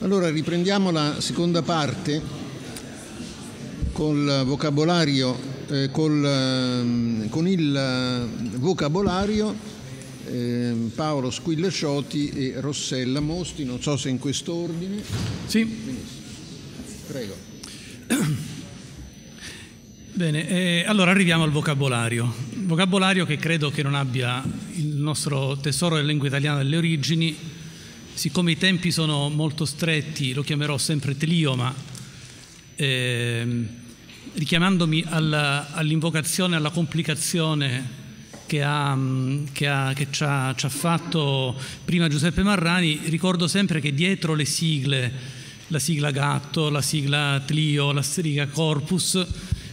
Allora riprendiamo la seconda parte col vocabolario, eh, col, ehm, con il eh, vocabolario eh, Paolo Squillaciotti e Rossella Mosti, non so se in quest'ordine. Sì. Benissimo. Prego. Bene, eh, allora arriviamo al vocabolario. Vocabolario che credo che non abbia il nostro tesoro della lingua italiana delle origini, siccome i tempi sono molto stretti, lo chiamerò sempre telioma, eh, richiamandomi alla, all'invocazione, alla complicazione che, ha, mm, che, ha, che ci, ha, ci, ha, fatto prima Giuseppe Marrani, ricordo sempre che dietro le sigle, la sigla gatto, la sigla tlio, la sigla corpus,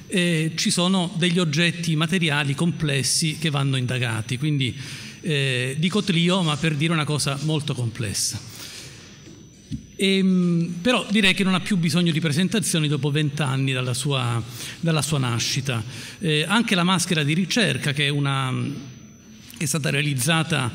eh, ci sono degli oggetti materiali complessi che vanno indagati. Quindi eh, dico trio ma per dire una cosa molto complessa. E, ehm, però direi che non ha più bisogno di presentazioni dopo vent'anni dalla, dalla sua, nascita. Eh, anche la maschera di ricerca, che è, una, è stata realizzata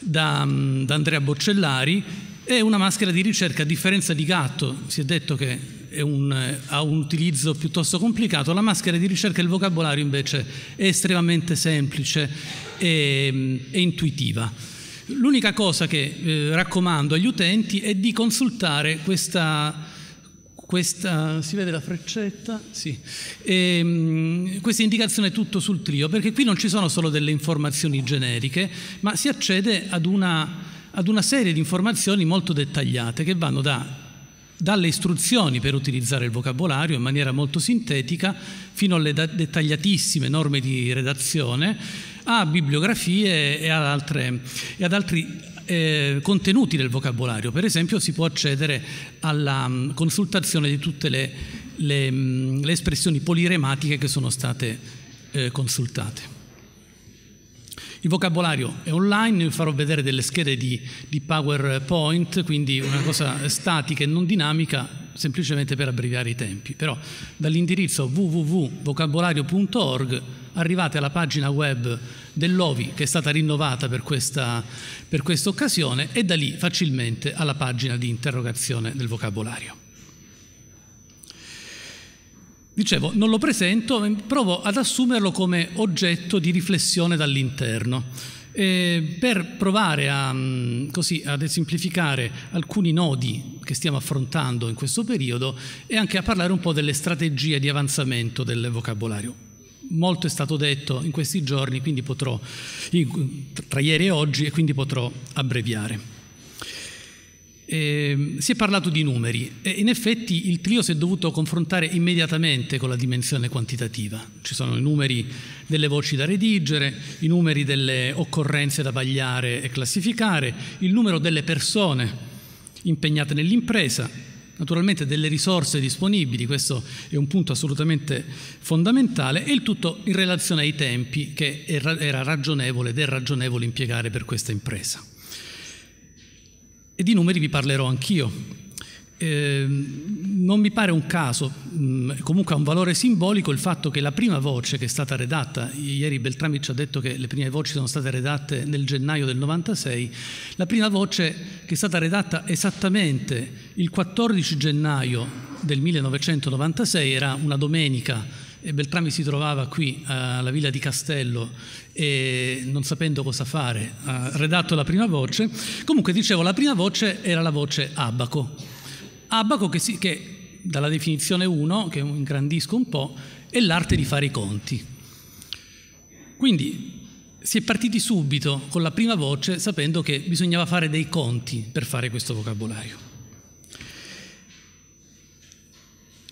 da, mm, da Andrea Boccellari, è una maschera di ricerca a differenza di gatto, si è detto che un, ha un utilizzo piuttosto complicato, la maschera di ricerca e il vocabolario invece è estremamente semplice e, e intuitiva. L'unica cosa che eh, raccomando agli utenti è di consultare questa, questa, si vede la freccetta? Sì. E, ehm, questa indicazione tutto sul trio, perché qui non ci sono solo delle informazioni generiche, ma si accede ad una, ad una serie di informazioni molto dettagliate che vanno da dalle istruzioni per utilizzare il vocabolario in maniera molto sintetica fino alle dettagliatissime norme di redazione a bibliografie e ad, altre, e ad altri eh, contenuti del vocabolario. Per esempio si può accedere alla mm, consultazione di tutte le, le, mm, le, espressioni polirematiche che sono state eh, consultate. Il vocabolario è online, vi farò vedere delle schede di, di PowerPoint, quindi una cosa statica e non dinamica semplicemente per abbreviare i tempi, però dall'indirizzo www.vocabolario.org arrivate alla pagina web dell'OVI che è stata rinnovata per questa, per occasione e da lì facilmente alla pagina di interrogazione del vocabolario. Dicevo, non lo presento, provo ad assumerlo come oggetto di riflessione dall'interno. Eh, per provare a, mm, così, ad esemplificare alcuni nodi che stiamo affrontando in questo periodo e anche a parlare un po' delle strategie di avanzamento del vocabolario. Molto è stato detto in questi giorni, quindi potrò, tra ieri e oggi, e quindi potrò abbreviare. Eh, si è parlato di numeri e in effetti il trio si è dovuto confrontare immediatamente con la dimensione quantitativa. Ci sono i numeri delle voci da redigere, i numeri delle occorrenze da vagliare e classificare, il numero delle persone impegnate nell'impresa, naturalmente delle risorse disponibili, questo è un punto assolutamente fondamentale, e il tutto in relazione ai tempi che era ragionevole ed è ragionevole impiegare per questa impresa e di numeri vi parlerò anch'io. Eh, non mi pare un caso, mh, mm, comunque ha un valore simbolico il fatto che la prima voce che è stata redatta, ieri Beltrami ci ha detto che le prime voci sono state redatte nel gennaio del 96, la prima voce che è stata redatta esattamente il 14 gennaio del 1996, era una domenica e Beltrami si trovava qui alla villa di Castello e non sapendo cosa fare ha redatto la prima voce. Comunque dicevo, la prima voce era la voce abaco. Abaco che, si, che dalla definizione 1, che ingrandisco un po', è l'arte di fare i conti. Quindi si è partiti subito con la prima voce sapendo che bisognava fare dei conti per fare questo vocabolario.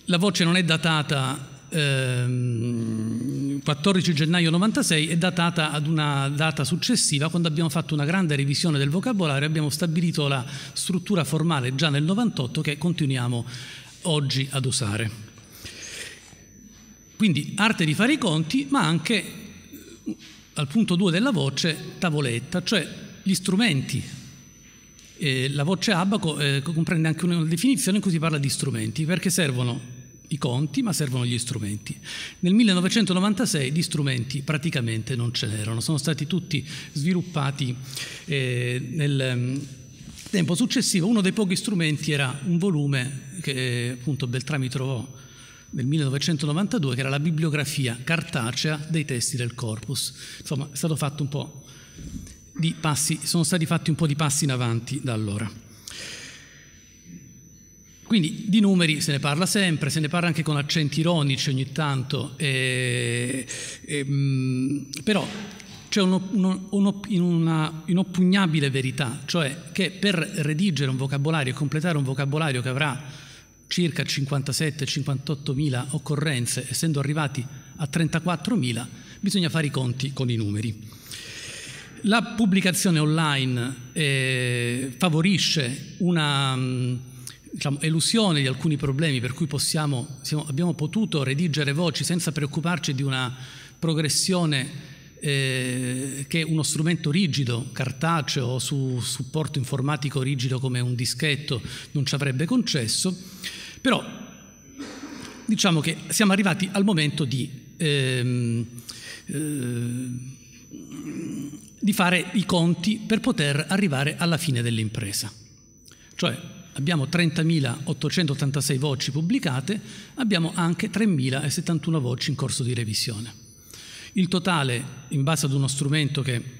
La voce non è datata ehm, 14 gennaio 96 è datata ad una data successiva quando abbiamo fatto una grande revisione del vocabolario, abbiamo stabilito la struttura formale già nel 98 che continuiamo oggi ad usare. Quindi arte di fare i conti, ma anche eh, al punto 2 della voce tavoletta, cioè gli strumenti. Eh, la voce abaco eh, comprende anche una definizione in cui si parla di strumenti, perché servono i conti, ma servono gli strumenti. Nel 1996 gli strumenti praticamente non ce n'erano, sono stati tutti sviluppati eh, nel mm, tempo successivo. Uno dei pochi strumenti era un volume che eh, appunto Beltrami trovò nel 1992, che era la bibliografia cartacea dei testi del corpus. Insomma, è stato fatto un po' di passi, sono stati fatti un po' di passi in avanti da allora. Quindi di numeri se ne parla sempre, se ne parla anche con accenti ironici ogni tanto, e, eh, e, eh, mh, mm, però c'è una inoppugnabile verità, cioè che per redigere un vocabolario e completare un vocabolario che avrà circa 57-58 mila occorrenze, essendo arrivati a 34 mila, bisogna fare i conti con i numeri. La pubblicazione online eh, favorisce una mm, diciamo, elusione di alcuni problemi per cui possiamo, siamo, abbiamo potuto redigere voci senza preoccuparci di una progressione eh, che uno strumento rigido, cartaceo, su supporto informatico rigido come un dischetto non ci avrebbe concesso, però diciamo che siamo arrivati al momento di, ehm, eh, di fare i conti per poter arrivare alla fine dell'impresa. Cioè, abbiamo 30.886 voci pubblicate, abbiamo anche 3.071 voci in corso di revisione. Il totale, in base ad uno strumento che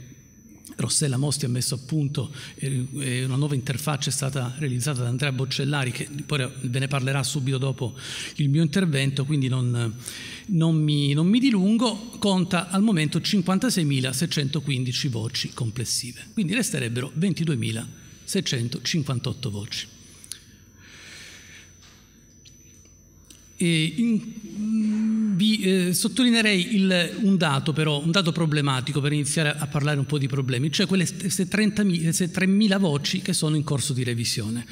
Rossella Mosti ha messo a punto, eh, una nuova interfaccia è stata realizzata da Andrea Boccellari, che poi ve ne parlerà subito dopo il mio intervento, quindi non, non, mi, non mi dilungo, conta al momento 56.615 voci complessive, quindi resterebbero 22.658 voci. Eh, in, vi eh, sottolineerei il, un dato però, un dato problematico per iniziare a parlare un po' di problemi, cioè quelle 3.000 voci che sono in corso di revisione.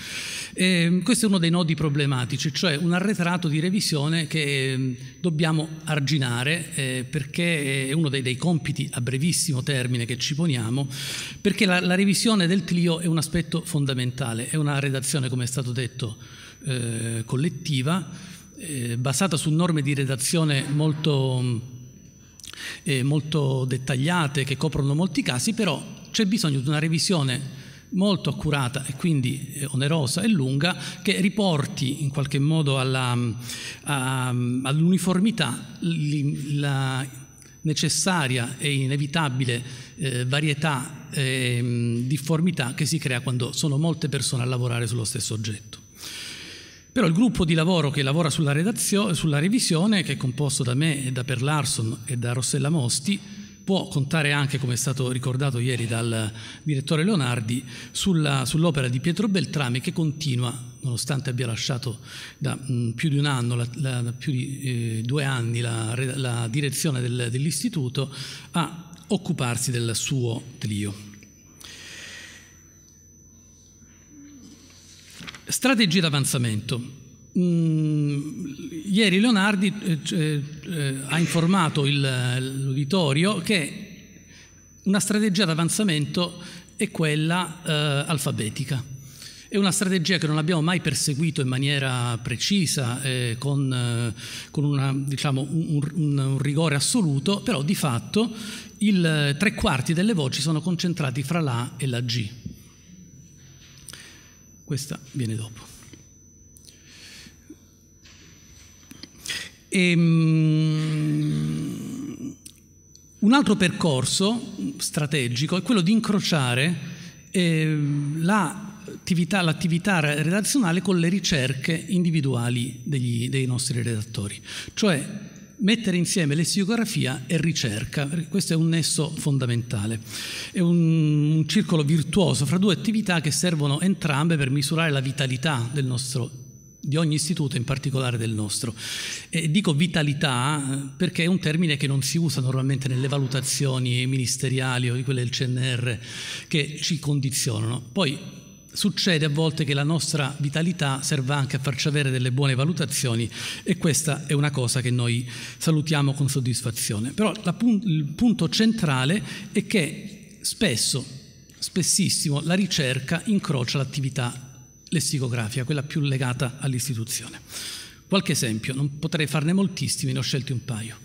Eh, questo è uno dei nodi problematici, cioè un arretrato di revisione che ehm, dobbiamo arginare eh, perché è uno dei, dei, compiti a brevissimo termine che ci poniamo, perché la, la revisione del Clio è un aspetto fondamentale, è una redazione, come è stato detto, eh, collettiva eh, basata su norme di redazione molto, eh, molto dettagliate che coprono molti casi, però c'è bisogno di una revisione molto accurata e quindi eh, onerosa e lunga che riporti in qualche modo all'uniformità all la necessaria e inevitabile eh, varietà e ehm, difformità che si crea quando sono molte persone a lavorare sullo stesso oggetto. Però il gruppo di lavoro che lavora sulla, sulla revisione, che è composto da me, da Per Larson e da Rossella Mosti, può contare anche, come è stato ricordato ieri dal direttore Leonardi, sull'opera di Pietro Beltrami che continua, nonostante abbia lasciato da mh, mm, più di un anno, la, la, da più di eh, due anni la, la direzione del, dell'istituto, a occuparsi del suo trio. Strategie d'avanzamento. Mm, ieri Leonardi eh, eh, eh, ha informato l'uditorio che una strategia d'avanzamento è quella eh, alfabetica. È una strategia che non abbiamo mai perseguito in maniera precisa, eh, con, eh, con una, diciamo, un, un, un, rigore assoluto, però di fatto il, tre quarti delle voci sono concentrati fra l'A e la G questa viene dopo. Ehm, un altro percorso strategico è quello di incrociare eh, l'attività, l'attività redazionale con le ricerche individuali degli, dei nostri redattori, cioè mettere insieme lessicografia e ricerca. Questo è un nesso fondamentale. È un, un, circolo virtuoso fra due attività che servono entrambe per misurare la vitalità del nostro di ogni istituto, in particolare del nostro. E dico vitalità eh, perché è un termine che non si usa normalmente nelle valutazioni ministeriali o di quelle del CNR che ci condizionano. Poi Succede a volte che la nostra vitalità serva anche a farci avere delle buone valutazioni e questa è una cosa che noi salutiamo con soddisfazione. Però pun- il punto centrale è che spesso, spessissimo, la ricerca incrocia l'attività lessicografica, quella più legata all'istituzione. Qualche esempio, non potrei farne moltissimi, ne ho scelti un paio.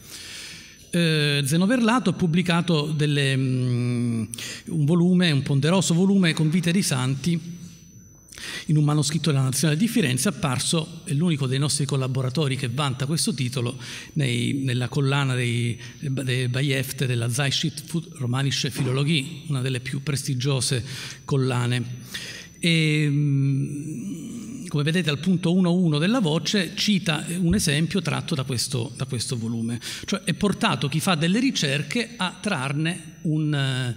Eh, Zeno Verlato ha pubblicato delle, um, un volume, un ponderoso volume con vite di santi in un manoscritto della Nazionale di Firenze apparso, è l'unico dei nostri collaboratori che vanta questo titolo, nei, nella collana dei, dei Baiefte della Zeitschrift Romanische Philologie, una delle più prestigiose collane. E, mm, come vedete al punto 1.1 della voce cita un esempio tratto da questo, da questo, volume, cioè è portato chi fa delle ricerche a trarne un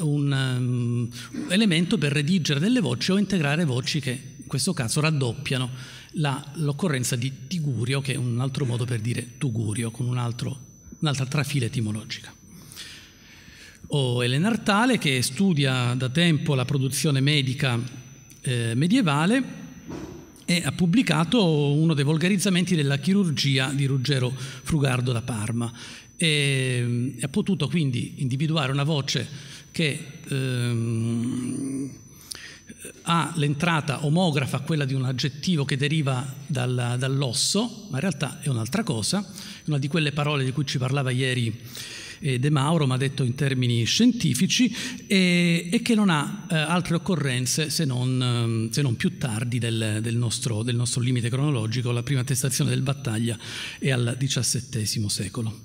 un um, elemento per redigere delle voci o integrare voci che in questo caso raddoppiano l'occorrenza di tigurio, che è un altro modo per dire tugurio, con un'altra trafila etimologica. O Elena Artale, che studia da tempo la produzione medica eh, medievale, e ha pubblicato uno dei volgarizzamenti della chirurgia di Ruggero Frugardo da Parma e ehm, ha potuto quindi individuare una voce che ehm, ha l'entrata omografa a quella di un aggettivo che deriva dal, dall'osso, ma in realtà è un'altra cosa, una di quelle parole di cui ci parlava ieri eh, De Mauro, ma detto in termini scientifici, e, e che non ha eh, altre occorrenze se non, ehm, se non più tardi del, del, nostro, del nostro limite cronologico, la prima attestazione del Battaglia è al XVII secolo.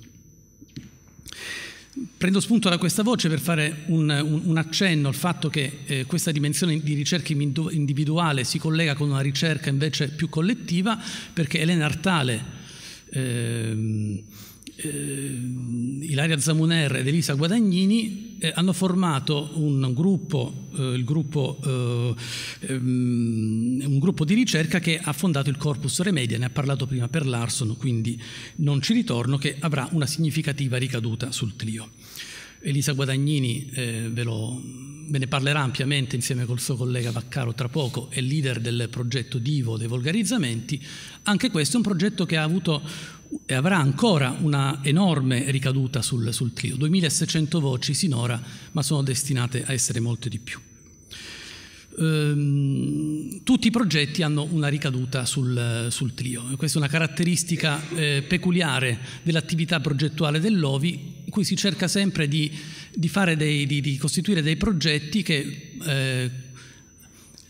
Prendo spunto da questa voce per fare un, un, un accenno al fatto che eh, questa dimensione di ricerca individuale si collega con una ricerca invece più collettiva, perché Elena Artale, eh, eh, Ilaria Zamuner ed Elisa Guadagnini eh, hanno formato un gruppo, eh, gruppo eh, ehm, un gruppo di ricerca che ha fondato il Corpus Remedia, ne ha parlato prima per Larson, quindi non ci ritorno, che avrà una significativa ricaduta sul trio. Elisa Guadagnini eh, ve, lo, ve ne parlerà ampiamente insieme col suo collega Vaccaro tra poco, è leader del progetto Divo dei volgarizzamenti. Anche questo è un progetto che ha avuto e avrà ancora una enorme ricaduta sul, sul trio. 2600 voci sinora, ma sono destinate a essere molte di più. Ehm, tutti i progetti hanno una ricaduta sul, sul trio. Questa è una caratteristica eh, peculiare dell'attività progettuale dell'OVI, in cui si cerca sempre di, di, dei, di, di costituire dei progetti che eh,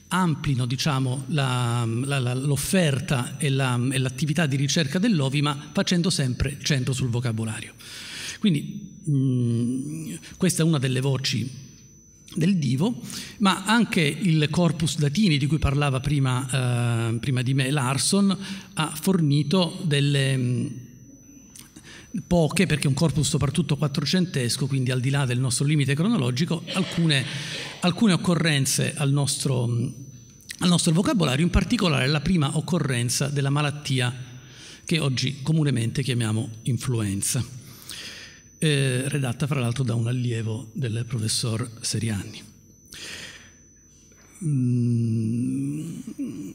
amplino diciamo, l'offerta e, l'attività di ricerca dell'Ovima facendo sempre centro sul vocabolario. Quindi mh, mm, questa è una delle voci del Divo, ma anche il corpus datini di cui parlava prima, eh, prima di me Larson ha fornito delle mm, poche perché un corpus soprattutto quattrocentesco, quindi al di là del nostro limite cronologico, alcune, alcune occorrenze al nostro, mm, al nostro vocabolario, in particolare la prima occorrenza della malattia che oggi comunemente chiamiamo influenza, eh, redatta fra l'altro da un allievo del professor Serianni. Mm,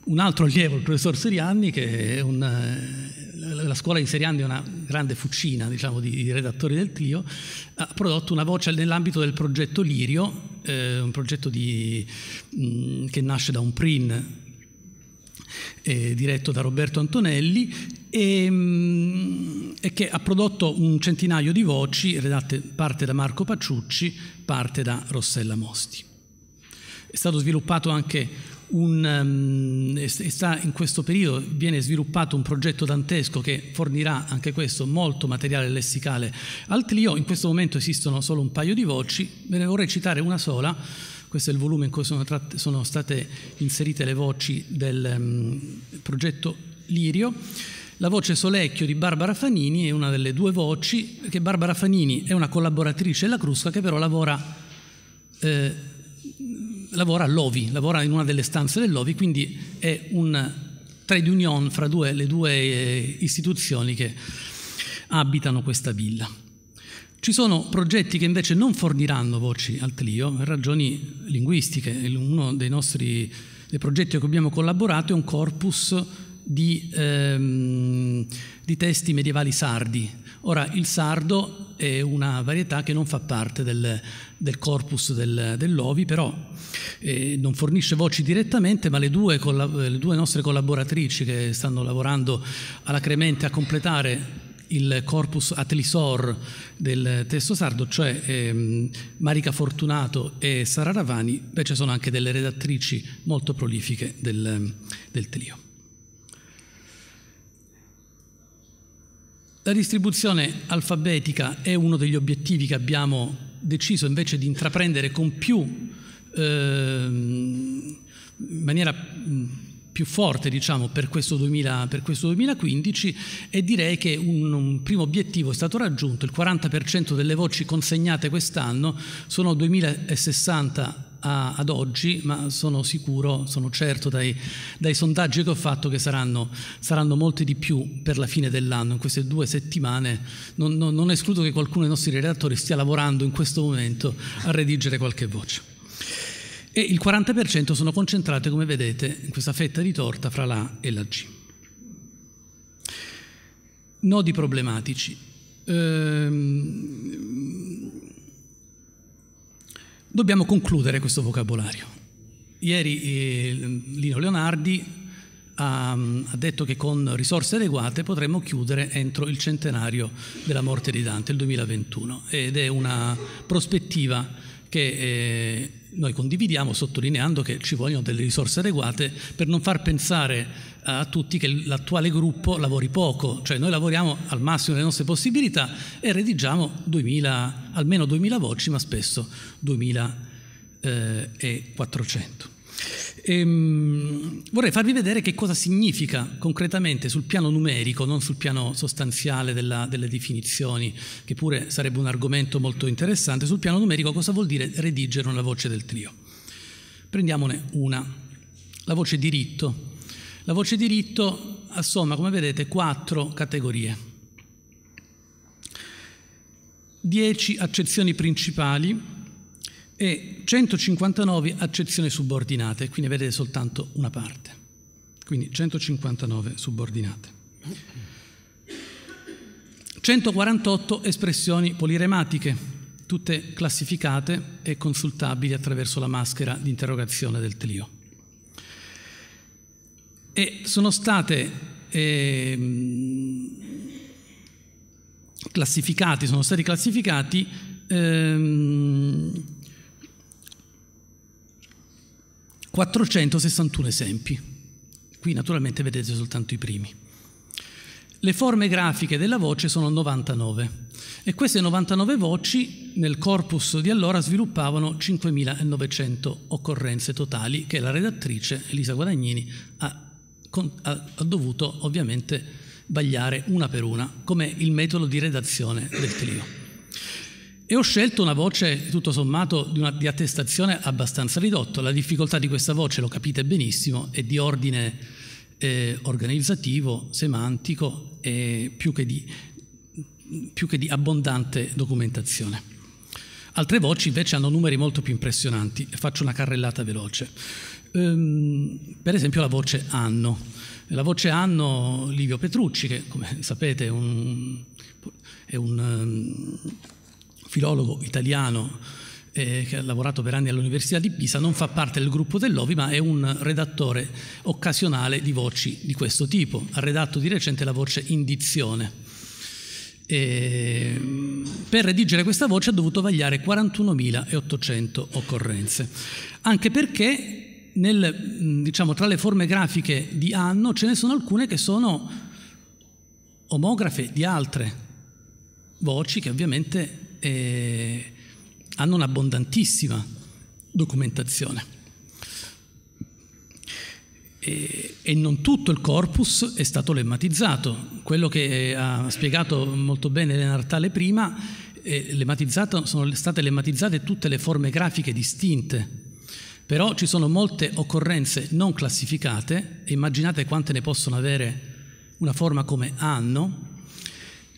un altro allievo, il professor Serianni, che è un eh, la scuola di Seriandi è una grande fucina diciamo, di, redattori del trio, ha prodotto una voce nell'ambito del progetto Lirio, eh, un progetto di, mh, mm, che nasce da un PRIN eh, diretto da Roberto Antonelli e, mh, mm, e, che ha prodotto un centinaio di voci redatte parte da Marco Paciucci, parte da Rossella Mosti. È stato sviluppato anche un, um, in questo periodo viene sviluppato un progetto dantesco che fornirà anche questo molto materiale lessicale al Clio. In questo momento esistono solo un paio di voci, ve ne vorrei citare una sola. Questo è il volume in cui sono, tratte, sono state inserite le voci del um, progetto Lirio. La voce Solecchio di Barbara Fanini è una delle due voci, che Barbara Fanini è una collaboratrice della Crusca che però lavora eh, lavora all'OVI, lavora in una delle stanze dell'OVI, quindi è un trade union fra due, le due eh, istituzioni che abitano questa villa. Ci sono progetti che invece non forniranno voci al Clio per ragioni linguistiche. Uno dei nostri dei progetti a cui abbiamo collaborato è un corpus di ehm, di testi medievali sardi. Ora, il sardo è una varietà che non fa parte del, del corpus del, dell'Ovi, però eh, non fornisce voci direttamente, ma le due, le due nostre collaboratrici che stanno lavorando alla Cremente a completare il corpus atlisor del testo sardo, cioè ehm, Marica Fortunato e Sara Ravani, invece sono anche delle redattrici molto prolifiche del, del Telio. La distribuzione alfabetica è uno degli obiettivi che abbiamo deciso invece di intraprendere con più, eh, in maniera più forte diciamo, per, questo 2000, per, questo 2015 e direi che un, un, primo obiettivo è stato raggiunto, il 40% delle voci consegnate quest'anno sono 2060 a, ad oggi, ma sono sicuro, sono certo dai, dai sondaggi che ho fatto che saranno, saranno, molti di più per la fine dell'anno, in queste due settimane. Non, non, non escludo che qualcuno dei nostri redattori stia lavorando in questo momento a redigere qualche voce. E il 40% sono concentrate, come vedete, in questa fetta di torta fra la e la G. Nodi problematici. Ehm, Dobbiamo concludere questo vocabolario. Ieri eh, Lino Leonardi ha, ha detto che con risorse adeguate potremmo chiudere entro il centenario della morte di Dante, il 2021, ed è una prospettiva che eh, noi condividiamo sottolineando che ci vogliono delle risorse adeguate per non far pensare a tutti che l'attuale gruppo lavori poco, cioè noi lavoriamo al massimo delle nostre possibilità e redigiamo 2000, almeno 2000 voci, ma spesso 2400. Eh, ehm, vorrei farvi vedere che cosa significa concretamente sul piano numerico, non sul piano sostanziale della, delle definizioni, che pure sarebbe un argomento molto interessante, sul piano numerico cosa vuol dire redigere una voce del trio. Prendiamone una, la voce diritto la voce diritto assomma, come vedete, quattro categorie. Dieci accezioni principali e 159 accezioni subordinate, qui ne vedete soltanto una parte. Quindi 159 subordinate. 148 espressioni polirematiche, tutte classificate e consultabili attraverso la maschera di interrogazione del trio e sono state eh, classificati, sono stati classificati ehm, 461 esempi. Qui naturalmente vedete soltanto i primi. Le forme grafiche della voce sono 99 e queste 99 voci nel corpus di allora sviluppavano 5.900 occorrenze totali che la redattrice Elisa Guadagnini ha ha, ha dovuto ovviamente bagliare una per una, come il metodo di redazione del trio. E ho scelto una voce, tutto sommato, di, una, di attestazione abbastanza ridotta. La difficoltà di questa voce, lo capite benissimo, è di ordine eh, organizzativo, semantico e più che, di, più che di abbondante documentazione. Altre voci invece hanno numeri molto più impressionanti. Faccio una carrellata veloce. Ehm, per esempio la voce Anno. La voce Anno Livio Petrucci, che come sapete è un, è un um, filologo italiano eh, che ha lavorato per anni all'Università di Pisa, non fa parte del gruppo dell'Ovi, ma è un redattore occasionale di voci di questo tipo. Ha redatto di recente la voce Indizione. E ehm, per redigere questa voce ha dovuto vagliare 41.800 occorrenze, anche perché nel, mm, diciamo, tra le forme grafiche di Anno ce ne sono alcune che sono omografe di altre voci che ovviamente eh, hanno un'abbondantissima documentazione. E, e, non tutto il corpus è stato lemmatizzato. Quello che eh, ha spiegato molto bene Elena Artale prima, eh, sono state lemmatizzate tutte le forme grafiche distinte però ci sono molte occorrenze non classificate, e immaginate quante ne possono avere una forma come anno,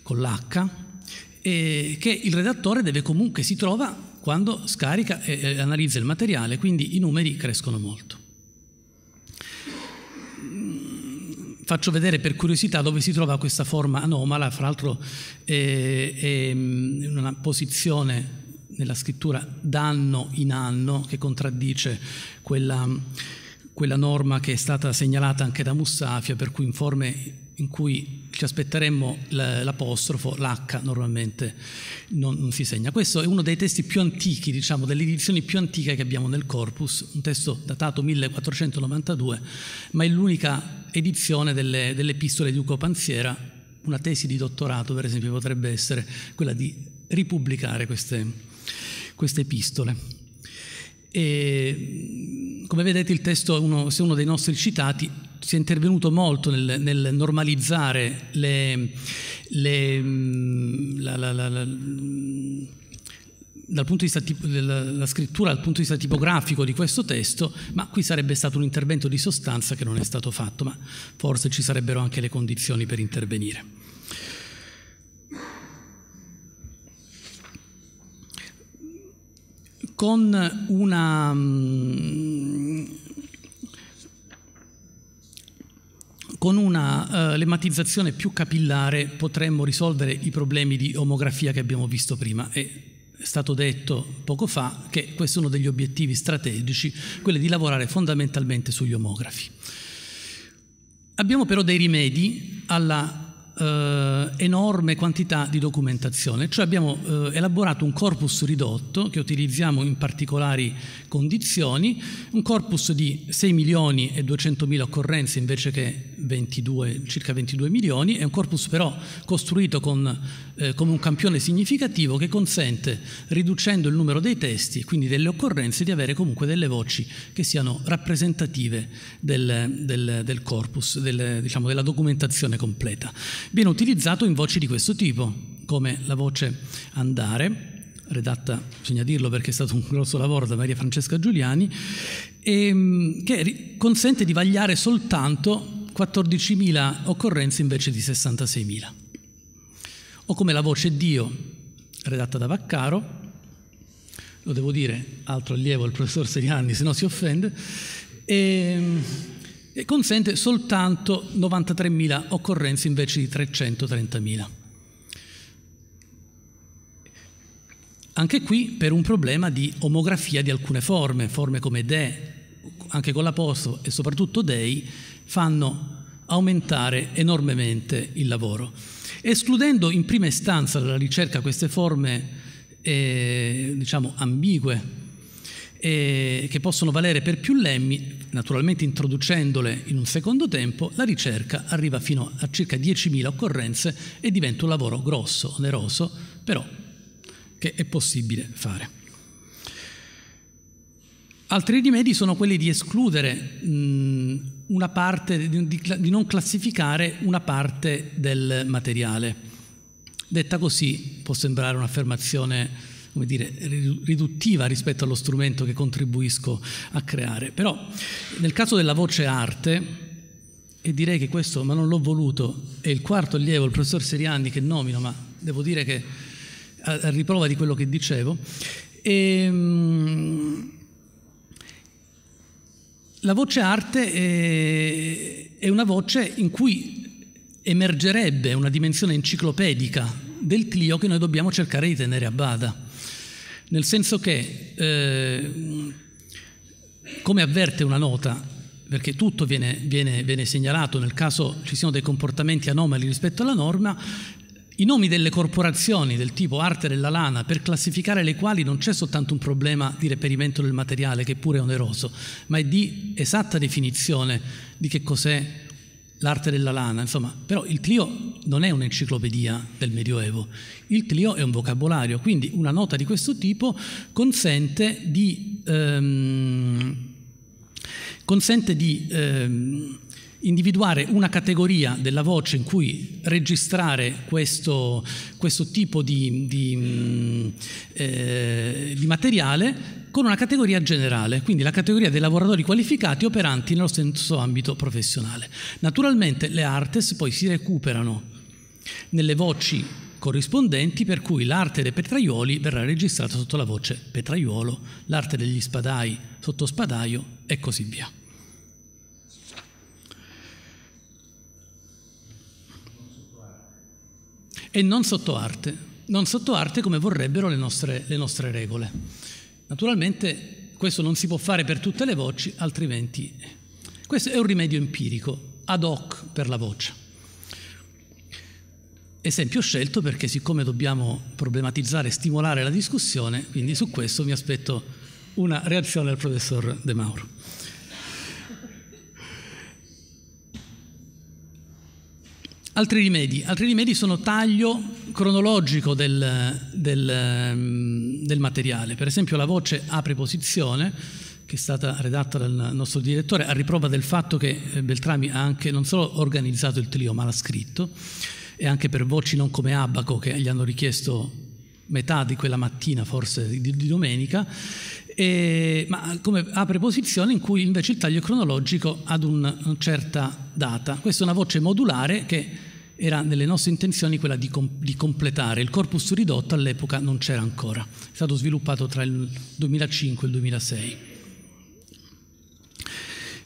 con l'H, che il redattore deve comunque si trova quando scarica e analizza il materiale, quindi i numeri crescono molto. Mm, faccio vedere per curiosità dove si trova questa forma anomala, fra l'altro eh, è mm, in una posizione nella scrittura d'anno in anno, che contraddice quella, quella norma che è stata segnalata anche da Mussafia, per cui in forme in cui ci aspetteremmo l'apostrofo, l'H normalmente non, non, si segna. Questo è uno dei testi più antichi, diciamo, delle edizioni più antiche che abbiamo nel corpus, un testo datato 1492, ma è l'unica edizione delle, delle epistole di Ugo Panziera, una tesi di dottorato per esempio potrebbe essere quella di ripubblicare queste, queste epistole. E, come vedete il testo è uno, se uno dei nostri citati, si è intervenuto molto nel, nel normalizzare le, le, mm, la, la, la, dal punto di vista della scrittura, dal punto di vista tipografico di questo testo, ma qui sarebbe stato un intervento di sostanza che non è stato fatto, ma forse ci sarebbero anche le condizioni per intervenire. con una... Mm, con una uh, lematizzazione più capillare potremmo risolvere i problemi di omografia che abbiamo visto prima e è stato detto poco fa che questo è uno degli obiettivi strategici, quello di lavorare fondamentalmente sugli omografi. Abbiamo però dei rimedi alla eh, enorme quantità di documentazione, cioè abbiamo eh, elaborato un corpus ridotto che utilizziamo in particolari condizioni, un corpus di 6 milioni e 200 mila occorrenze invece che 22, circa 22 milioni, è un corpus però costruito con, eh, come un campione significativo che consente, riducendo il numero dei testi, e quindi delle occorrenze, di avere comunque delle voci che siano rappresentative del, del, del corpus, del, diciamo, della documentazione completa viene utilizzato in voci di questo tipo, come la voce andare, redatta, bisogna dirlo perché è stato un grosso lavoro da Maria Francesca Giuliani, e, ehm, che consente di vagliare soltanto 14.000 occorrenze invece di 66.000. O come la voce Dio, redatta da Vaccaro, lo devo dire, altro allievo il professor Seriani, se no si offende, e, ehm, e consente soltanto 93.000 occorrenze invece di 330.000. Anche qui per un problema di omografia di alcune forme, forme come De, anche con l'aposto e soprattutto Dei, fanno aumentare enormemente il lavoro. Escludendo in prima istanza dalla ricerca queste forme eh, diciamo ambigue eh, che possono valere per più lemmi, naturalmente introducendole in un secondo tempo, la ricerca arriva fino a circa 10.000 occorrenze e diventa un lavoro grosso, oneroso, però che è possibile fare. Altri rimedi sono quelli di escludere mh, una parte, di, di, di, non classificare una parte del materiale. Detta così può sembrare un'affermazione come dire, riduttiva rispetto allo strumento che contribuisco a creare. Però nel caso della voce arte, e direi che questo, ma non l'ho voluto, è il quarto allievo, il professor Seriani che nomino, ma devo dire che a, a riprova di quello che dicevo, e, ehm, la voce arte è, è una voce in cui emergerebbe una dimensione enciclopedica del Clio che noi dobbiamo cercare di tenere a bada nel senso che, eh, come avverte una nota, perché tutto viene, viene, viene segnalato nel caso ci siano dei comportamenti anomali rispetto alla norma, i nomi delle corporazioni del tipo arte della lana, per classificare le quali non c'è soltanto un problema di reperimento del materiale, che pure è oneroso, ma è di esatta definizione di che cos'è l'arte della lana, insomma, però il Clio non è un'enciclopedia del Medioevo, il Clio è un vocabolario, quindi una nota di questo tipo consente di, ehm, consente di ehm, individuare una categoria della voce in cui registrare questo, questo tipo di, di, mm, eh, di materiale con una categoria generale, quindi la categoria dei lavoratori qualificati operanti nello stesso ambito professionale. Naturalmente le artes poi si recuperano nelle voci corrispondenti, per cui l'arte dei petraioli verrà registrata sotto la voce petraiolo, l'arte degli spadai sotto spadaio e così via. e non sotto arte, non sotto arte come vorrebbero le nostre, le nostre regole. Naturalmente questo non si può fare per tutte le voci, altrimenti questo è un rimedio empirico, ad hoc per la voce. Esempio scelto perché siccome dobbiamo problematizzare e stimolare la discussione, quindi su questo mi aspetto una reazione del professor De Mauro. Altri rimedi. Altri rimedi sono taglio cronologico del, del, ehm, del materiale. Per esempio la voce a preposizione che è stata redatta dal nostro direttore, a riprova del fatto che eh, Beltrami ha anche non solo organizzato il trio, ma l'ha scritto, e anche per voci non come Abaco che gli hanno richiesto metà di quella mattina, forse di, di domenica, eh, ma come, apre posizione in cui invece il taglio è cronologico ad una certa data. Questa è una voce modulare che era nelle nostre intenzioni quella di, com di completare. Il corpus ridotto all'epoca non c'era ancora, è stato sviluppato tra il 2005 e il 2006.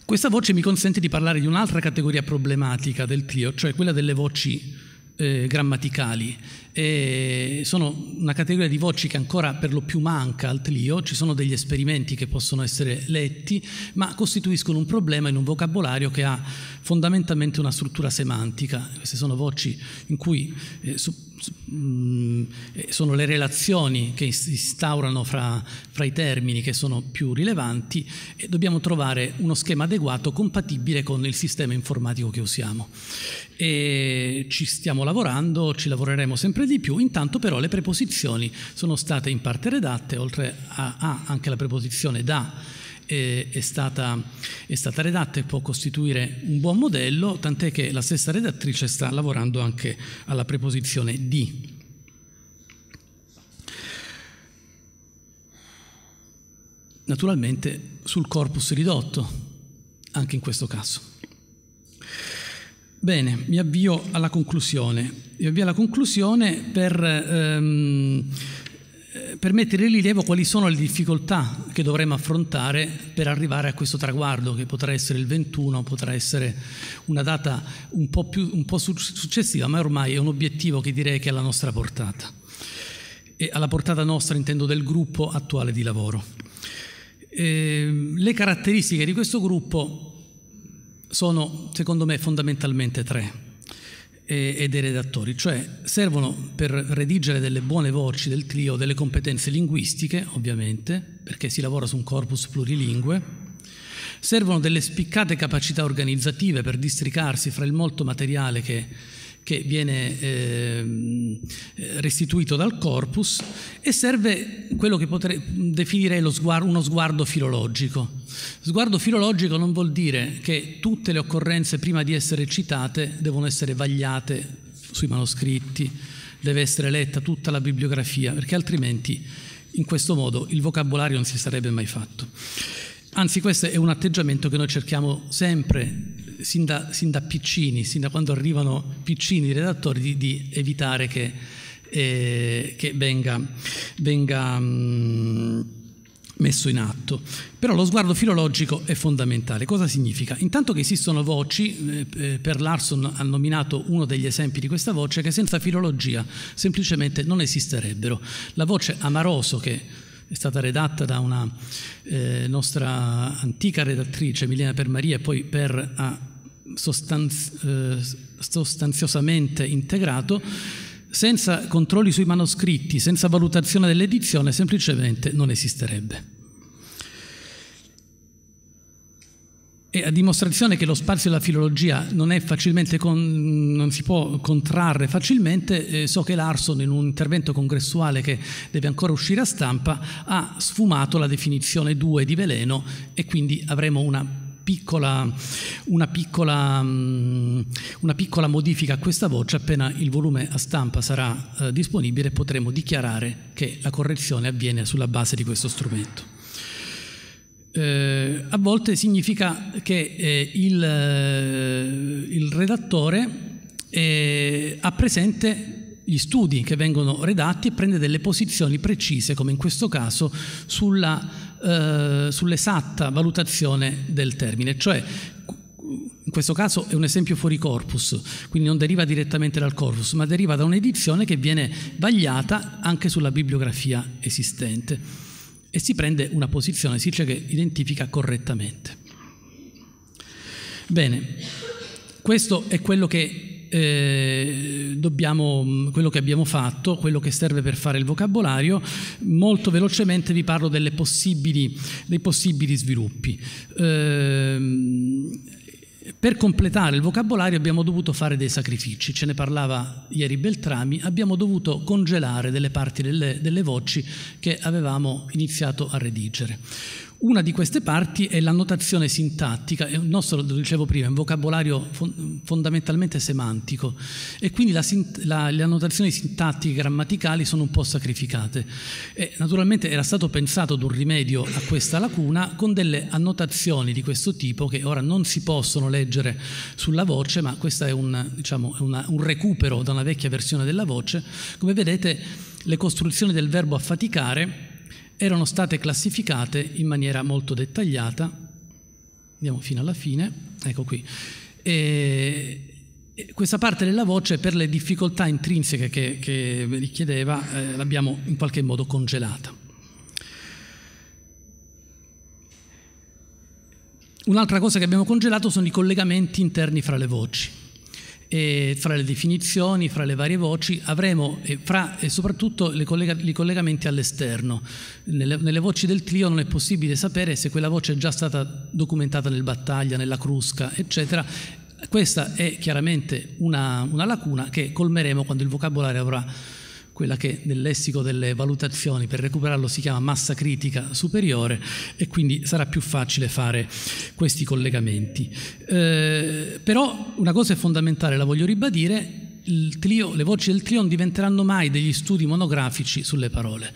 Questa voce mi consente di parlare di un'altra categoria problematica del trio, cioè quella delle voci eh, grammaticali. E sono una categoria di voci che ancora per lo più manca al trio, ci sono degli esperimenti che possono essere letti, ma costituiscono un problema in un vocabolario che ha fondamentalmente una struttura semantica. Queste sono voci in cui eh, Mm, eh, sono le relazioni che si instaurano fra, fra, i termini che sono più rilevanti e dobbiamo trovare uno schema adeguato compatibile con il sistema informatico che usiamo. E ci stiamo lavorando, ci lavoreremo sempre di più, intanto però le preposizioni sono state in parte redatte, oltre a, a anche la preposizione da è, stata, è, stata, redatta e può costituire un buon modello, tant'è che la stessa redattrice sta lavorando anche alla preposizione di. Naturalmente sul corpus ridotto, anche in questo caso. Bene, mi avvio alla conclusione. Mi avvio alla conclusione per... Ehm, eh, per mettere in rilievo quali sono le difficoltà che dovremo affrontare per arrivare a questo traguardo, che potrà essere il 21, potrà essere una data un po', più, un po successiva, ma ormai è un obiettivo che direi che è alla nostra portata. E alla portata nostra intendo del gruppo attuale di lavoro. E ehm, le caratteristiche di questo gruppo sono, secondo me, fondamentalmente tre e, e dei redattori, cioè servono per redigere delle buone voci del trio delle competenze linguistiche, ovviamente, perché si lavora su un corpus plurilingue, servono delle spiccate capacità organizzative per districarsi fra il molto materiale che che viene eh, restituito dal corpus e serve quello che potrei definire sguardo, uno sguardo filologico. Sguardo filologico non vuol dire che tutte le occorrenze prima di essere citate devono essere vagliate sui manoscritti, deve essere letta tutta la bibliografia, perché altrimenti in questo modo il vocabolario non si sarebbe mai fatto. Anzi, questo è un atteggiamento che noi cerchiamo sempre sin da, sin da, piccini, sin da quando arrivano piccini i redattori, di, di evitare che, eh, che venga, venga mh, mm, messo in atto. Però lo sguardo filologico è fondamentale. Cosa significa? Intanto che esistono voci, eh, eh, per Larson ha nominato uno degli esempi di questa voce, che senza filologia semplicemente non esisterebbero. La voce Amaroso, che è stata redatta da una eh, nostra antica redattrice, Milena Per Maria, e poi Per a sostanz eh, sostanziosamente integrato, senza controlli sui manoscritti, senza valutazione dell'edizione, semplicemente non esisterebbe. E a dimostrazione che lo spazio della filologia non, con, non si può contrarre facilmente, eh, so che Larson in un intervento congressuale che deve ancora uscire a stampa ha sfumato la definizione 2 di veleno e quindi avremo una piccola, una, piccola, mm, una piccola, modifica a questa voce, appena il volume a stampa sarà uh, disponibile potremo dichiarare che la correzione avviene sulla base di questo strumento. Eh, a volte significa che eh, il, eh, il, redattore eh, ha presente gli studi che vengono redatti e prende delle posizioni precise, come in questo caso, sulla eh, sull'esatta valutazione del termine, cioè in questo caso è un esempio fuori corpus, quindi non deriva direttamente dal corpus, ma deriva da un'edizione che viene vagliata anche sulla bibliografia esistente e si prende una posizione, si dice che identifica correttamente. Bene, questo è quello che eh, dobbiamo, quello che abbiamo fatto, quello che serve per fare il vocabolario, molto velocemente vi parlo possibili, dei possibili sviluppi. Eh, per completare il vocabolario abbiamo dovuto fare dei sacrifici, ce ne parlava ieri Beltrami, abbiamo dovuto congelare delle parti delle, delle voci che avevamo iniziato a redigere. Una di queste parti è la notazione sintattica, il nostro, lo dicevo prima, è un vocabolario fondamentalmente semantico e quindi la, la, le annotazioni sintattiche grammaticali sono un po' sacrificate. E naturalmente era stato pensato ad un rimedio a questa lacuna con delle annotazioni di questo tipo che ora non si possono leggere sulla voce, ma questo è un, diciamo, una, un recupero da una vecchia versione della voce. Come vedete le costruzioni del verbo affaticare erano state classificate in maniera molto dettagliata, andiamo fino alla fine, ecco qui, e questa parte della voce per le difficoltà intrinseche che, che richiedeva eh, l'abbiamo in qualche modo congelata. Un'altra cosa che abbiamo congelato sono i collegamenti interni fra le voci e fra le definizioni, fra le varie voci, avremo eh, fra, eh, soprattutto collega- i collegamenti all'esterno. Nelle, nelle, voci del trio non è possibile sapere se quella voce è già stata documentata nel Battaglia, nella Crusca, eccetera. Questa è chiaramente una, una lacuna che colmeremo quando il vocabolario avrà quella che nel lessico delle valutazioni per recuperarlo si chiama massa critica superiore e quindi sarà più facile fare questi collegamenti. Eh, però una cosa è fondamentale, la voglio ribadire, trio, le voci del trio non diventeranno mai degli studi monografici sulle parole.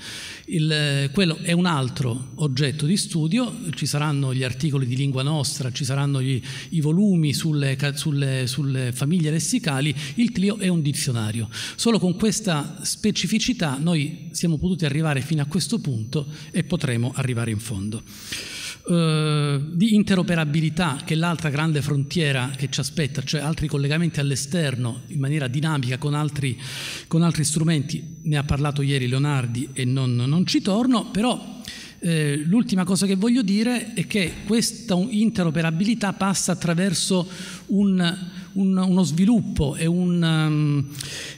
Il, eh, quello è un altro oggetto di studio, ci saranno gli articoli di lingua nostra, ci saranno gli, i volumi sulle, sulle, sulle famiglie lessicali, il trio è un dizionario. Solo con questa specificità noi siamo potuti arrivare fino a questo punto e potremo arrivare in fondo. Eh, di interoperabilità, che è l'altra grande frontiera che ci aspetta, cioè altri collegamenti all'esterno in maniera dinamica con altri, con altri, strumenti, ne ha parlato ieri Leonardi e non, non ci torno, però eh, l'ultima cosa che voglio dire è che questa interoperabilità passa attraverso un, un, uno sviluppo e, un, um,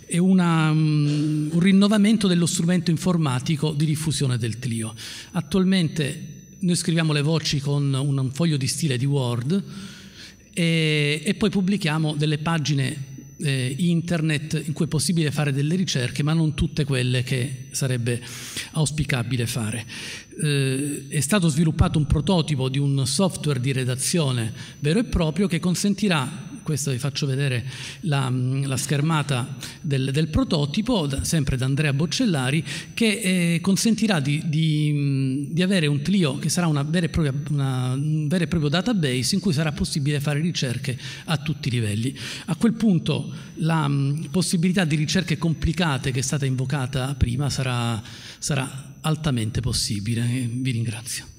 e una, um, un rinnovamento dello strumento informatico di diffusione del Clio. Attualmente noi scriviamo le voci con un, foglio di stile di Word e, e poi pubblichiamo delle pagine eh, internet in cui è possibile fare delle ricerche, ma non tutte quelle che sarebbe auspicabile fare. Eh, è stato sviluppato un prototipo di un software di redazione vero e proprio che consentirà questo vi faccio vedere la, mm, la schermata del, del, prototipo, sempre da Andrea Boccellari, che eh, consentirà di, di, mm, di, avere un Clio che sarà propria, una, un vero e proprio database in cui sarà possibile fare ricerche a tutti i livelli. A quel punto la mm, possibilità di ricerche complicate che è stata invocata prima sarà, sarà altamente possibile. Eh, vi ringrazio.